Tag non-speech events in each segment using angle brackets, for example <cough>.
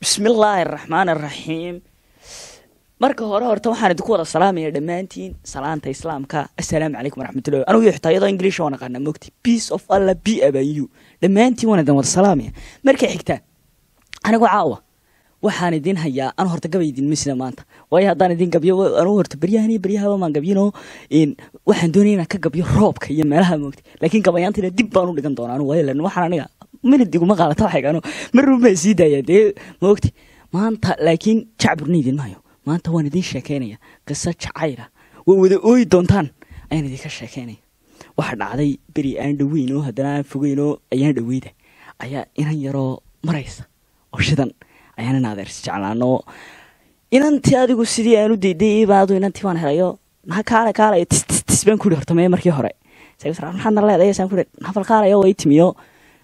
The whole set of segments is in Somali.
bismillaahi araxmaan araxiim marka hore horta waxaan idinku wada salaamaya dhammaantiin salaanta islaamka assalaamu calaykum waraxmatullahi anigu xitaa iyadoo ingiliisha waan aqaanaa mogti peace of allah be about you dhammaantiin waan idin wada salaamaya marka xigta anigu caawa waxaan idin hayaa anu horta gabay idin misina maanta waayo haddaan idin gabyo anu horta beryahani beryahaba maan gabyino waxaan doonaya inaan ka gabyo roobka iyo meelaha mogti laakiin gabayaantayna dib baan u dhigan doonaa anu waayo lan waxaan aniga mana diguma qaalato xegan mar run sii daaya dee maogta maanta laakiin jac burna maayo maanta waan idin sheekaynaya qiso jacayla waa wada ooyi doontaan ayaan idinka sheekaynaya waxaa dhacday beri aan dhaweyn haddana aan fogeynoo ayaan dhaweyda ayaa inan yaroo maraysa oo shidan ayaan in adeersi inantii adigu sidii aan u daydayeyba adu inantii baan helayo naha kaala kaalayo tis tis tis baan kuri horta markii hore maxaadna leedayo saan nafal kaalayo way timiyo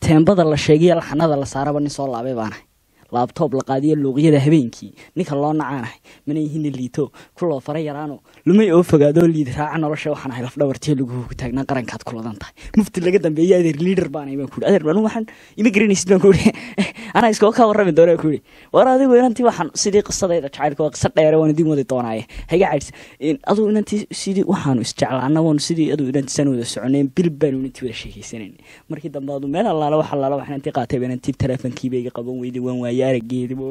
teembada la sheegayo laxanada la saaraba nin soo laabay baanahay laabtoob la qaadiyo luuqyada habeenkii ninka loo nacaanahay manay yihina liito kuloo fara yaraano lumay oo fogaadoo liidi raaca nolosha waxaan ahay lafdhabartiyo laguhogu taagnaa qarankaad kuladan tahay mufti laga dambeeyo adeer liidar baanay baan kuui adeer baan waxaan ima garanaysid baan kuui anaa iskoo kaa warrami doona ku yidhi war adigu inantii waxaan sidii qisadayda jacaylka waa qisa dheere waan idiin wadi doonaaye haga caydhsa adigu inantii sidii waxaanu isjeclaana waan sidii adigu inantiisaan wada soconayn bil baanu inantii wada sheekeysanayn markii dambe aduu meel allaala wax allaala wax inantii qaatayba inantii teleefonkiiba iga qaban weyday waan waaye arageedibo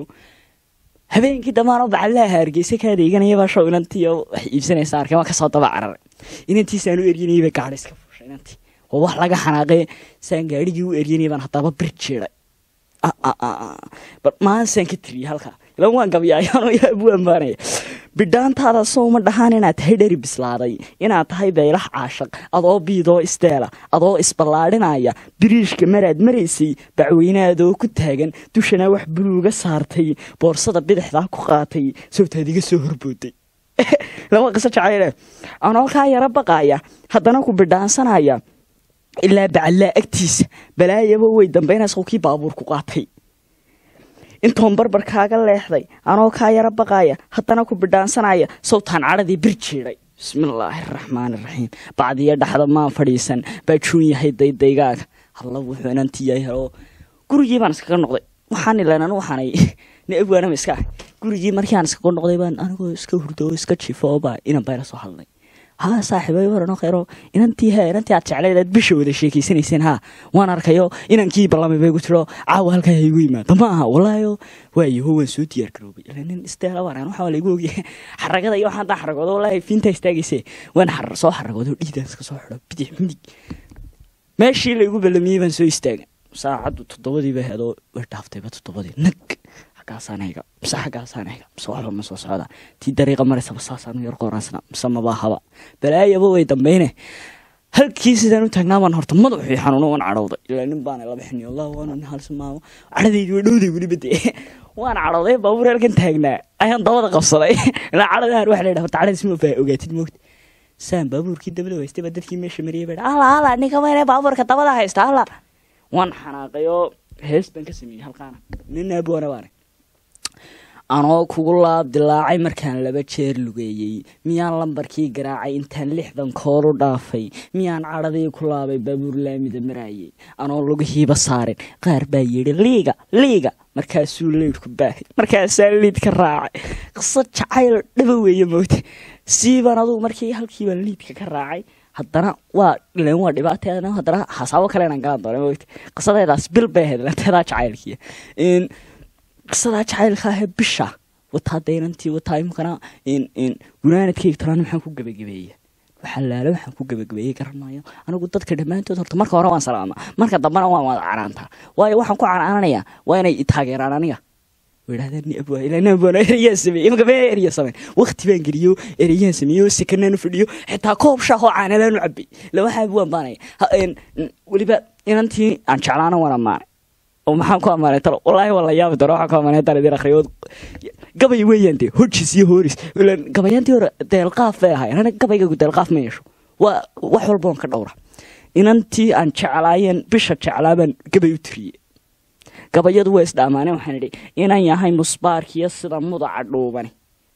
habeenkii dambaan oo bacalaha hargeysa kaa deeganayabaa show inantii wax iibsanaysa arkeen waa kasoo daba cararay inantiisaan u eryanayay bay gaadhi fuushay inantii oo wax laga xanaaqee saan gaadhigii u eryanayay baan haddaaba bir jeeday Ah, ah, ah, bal maalinsan ka tiriyay halkaa ilan bidhaantaada sooma dhahaan inaad hedheri bislaaday inaad tahay baylax caashaq adoo biidoo isteela adoo isballaadhinaya biriishka maraad maraysay bacweynaadoo ku taagan dushana wax buluuga saartay boorsada bidixdaa ku qaatay sawtaad iga soo horbooday laba <laughs> qiso jacayle eh. anoolkaa yara baqaaya haddana ku bidhaansanaya ilaa bacallaa agtiisa balaayaba wey dambaynaasu kii baabuurku qaatay intoon barbar kaaga leexday anoo kaa yara baqaaya haddana ku bidhaansanaya sawtaan cadhadii bir jiidhay bismillaahi araxmaan iraxiim bacdiyo dhaxda maan fadhiisan baa juun yahay daydaygaag alla wuxuu inanti yahay hoo gurigii baan iskaga noqday waxaan ilan anu waxaanay <laughs> neegwaanama iska ah gurigii markii aan iskaga noqday baan anigoo iska hurdo oo iska jifo oo baa inan bayna soo hadlay haa saaxiibay waranoo kheyro inantii he inantii aad jeclayd aad bisha wada sheekeysanayseen haa waan arkayo inankii ballamay bay gu tiro caawa halkaa ha igu yimaado ma aha walaayo waan soo diyaar garoobay ilaa nin isteela waaraan waxaa laygu ogyahay xaragada iyo waxaan daan xaragoodo walaahi fiintaa istaagayse waan xarar soo xaragoodo dhiidaaska soo xidho bidix midig meeshii laygu balamiyey baan soo istaaga saacaddu toddobadii bay heedoo way dhaaftayba toddobadii nag maskaasaniga mise xaggaasaniga mise waxba ma soo socdaa tii dariiqa maraysaba saasaan yar qooraansana mise mabaahaba balaayaba way dambeyne halkii sidaan u taagnaa baan horta madaxii xanuuno waan cadhowday ilaa nin baana laba xini allah waan halsi maamo cadhadeydii way dhowday weliba dee <laughs> waan cadhowday baabuur halkan taagnaa ayaan dabada qabsaday <laughs> ilaa cadhadahan waxa la yidhaha horta cadhadiis ma faa ogaatid moogta saan baabuurkii dabada haystay baa dadkii meesha mariyay baa alla alla ninka mayne baabuurka dabada haysta alla waan xanaaqay hees baan ka sameeyey halkaana nin aabuwana baan anoo kugu laab dilaacay markaan laba jeer lugeeyey miyaan lambarkii garaacay intaan lixdan koolu dhaafay miyaan cadhadii ku laabay baabuur laamida maraayey anoo lugihiiba saarin qaar baa yidhi liiga liiga markaasuu leydhku baahay markaasaa liid raacay qisad jacayl dhaba weeye moote siiban adugu markii halkiibaan liidka ka raacay haddana waa waa dhibaata haddana hasaabo kalena galan doona moote qisadeedaas bil bay ahayd lanteedaa jacaylkiia qisadaa jacaylka ahee bisha wataa daynantii wataa imkana gunaanadkayga talaan maxaan ku gebagabeeya waxalaala waxaan ku gebagabeeyey garanayo anigu dadka dhammaantood horta marka hore waan salaama marka dambena waan wada canaantaa waayo waxaan ku canaananayaa waa inay taageeraan aniga waqti baan geliyo ereyahan sameeyo sekanaanu fadhiyo xitaa koob shaahoo caanalaanu cabay laba baanaya weliba inantii aan jeclaana waan oo maxaan ku amaanay talo wallaahi waa la yaabi waxaan ku amaanay haddaan idin akhriyo gabay weeyaan dee iyo hooris ilaan gabayaantii hore deelqaaf bay ahaayeen hana gabaygagu deelqaaf ma yeesho waa wax walboon ka dhowra inantii aan jeclaayeen bisha jeclaabaan gabay u tiriyey gabayadu waa isdhaamaaneen waxaan idhi inaan yahay musbaarkiyo sida mudaca dhuubani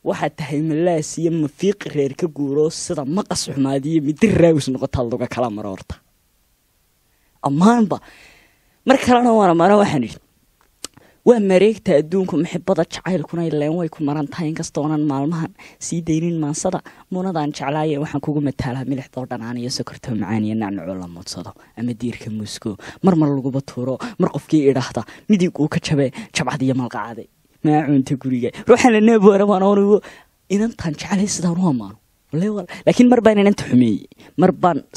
waxaad tahay malaas iyo mafiiqi reer ka guuro sida maqas xumaadiyo midi raawis noqotaad laga kala maro horta ammaanba mar kalena waana mara waxaan ihi waa mareegta adduunku maxibada jacaylkuna ileen way ku maran tahay inkastoonan maalmahan sii daynin maansada munadaan jeclaaye waxaan kugu mataalaa milixdoo dhanaan iyo sokortoo macaaniyo iyo nacnacoo la muudsado ama diirka muusko mar mar laguba tuuro mar qofkii idhaahda midig uu ka jabe jabcad iyo malqacade maacuunta guriga ruuxaan la neeb waan anigu inantaan jeclay sidaan u ammaano laakiin mar inanta xumeeyey mar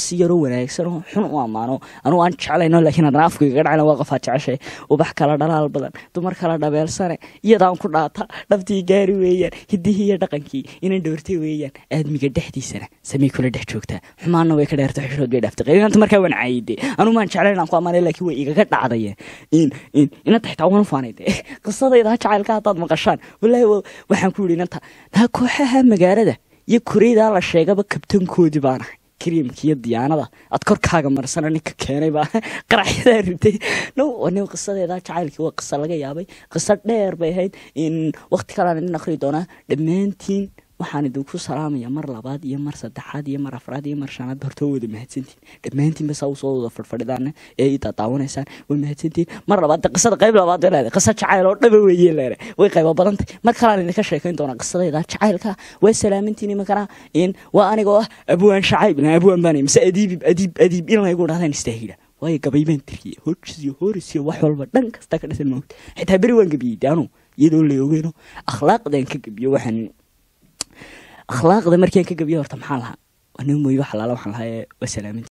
si yaroo wanaagsan oo xun u ammaano anugu aan jeclayno laakiin haddana afkayga dhacna waa qofaa jeceshay ubax kala dhalaal badan dumar kala dhabeelsane iyadaan ku dhaata dhabtii gaari weeyaan hidihii iyo dhaqankii inaan dhowrtay weeyaan aadmiga dhexdiisana samey kula dhex joogtaa xumaanna way ka dheerto xishood bay dhaaftay qeyranta markaa waan caayide anugu maan jeclayn aan ku ammaanay laakiin way igaga dhacdayeen in in inanta xitaa waan faanayde <laughs> qisadayda jacaylka haddaad maqashaan wallaahi waxaan ku yidhi inanta taa kooxaha magaalada iyo kureydaa la sheegaba kabtankoodii baan ahay kariimka iyo diyaanada aad korkaaga marsana ninka keenay baa <laughs> qaraxyadaa no nin qisadeeda jacaylkii waa qisa laga yaabay qiso dheer bay ahayd in wakti kalean idin akhri doonaa dhammaantiin waxaan idinku salaamaya mar labaad iyo mar saddexaad iyo mar afraad iyo mar shanaad hortoo wada mahadsantiin dhammaantiin basa usoo wada fadhfadhidaan ee i dadaawanaysaan waa mahadsantiin mar labaad qisada qayb labaad leedahay qisa jacayl oo dhaba weeye leedahay way qaybo badantay mar kalaan idinka sheekayn doonaa qisadayda jacaylka waa salaamintiin imakana in waa anigoo ah abwaan shacayb abwaan baan mise adiib adiib adiib in laygu dhahdaan istaahila waayo gabaybaan tiriye hojisiyo hoorisiyo wax walba dhan kasta ka dhisan mawt xitaa beri waan gabiyey iyadoo la ogeeno akhlaaqdan ka gabiyo waxaan akhlaaqda markaan ka gabiya horta maxaa lahaa waa nin mooye waxalaala waxaan lahaa waa salaaminta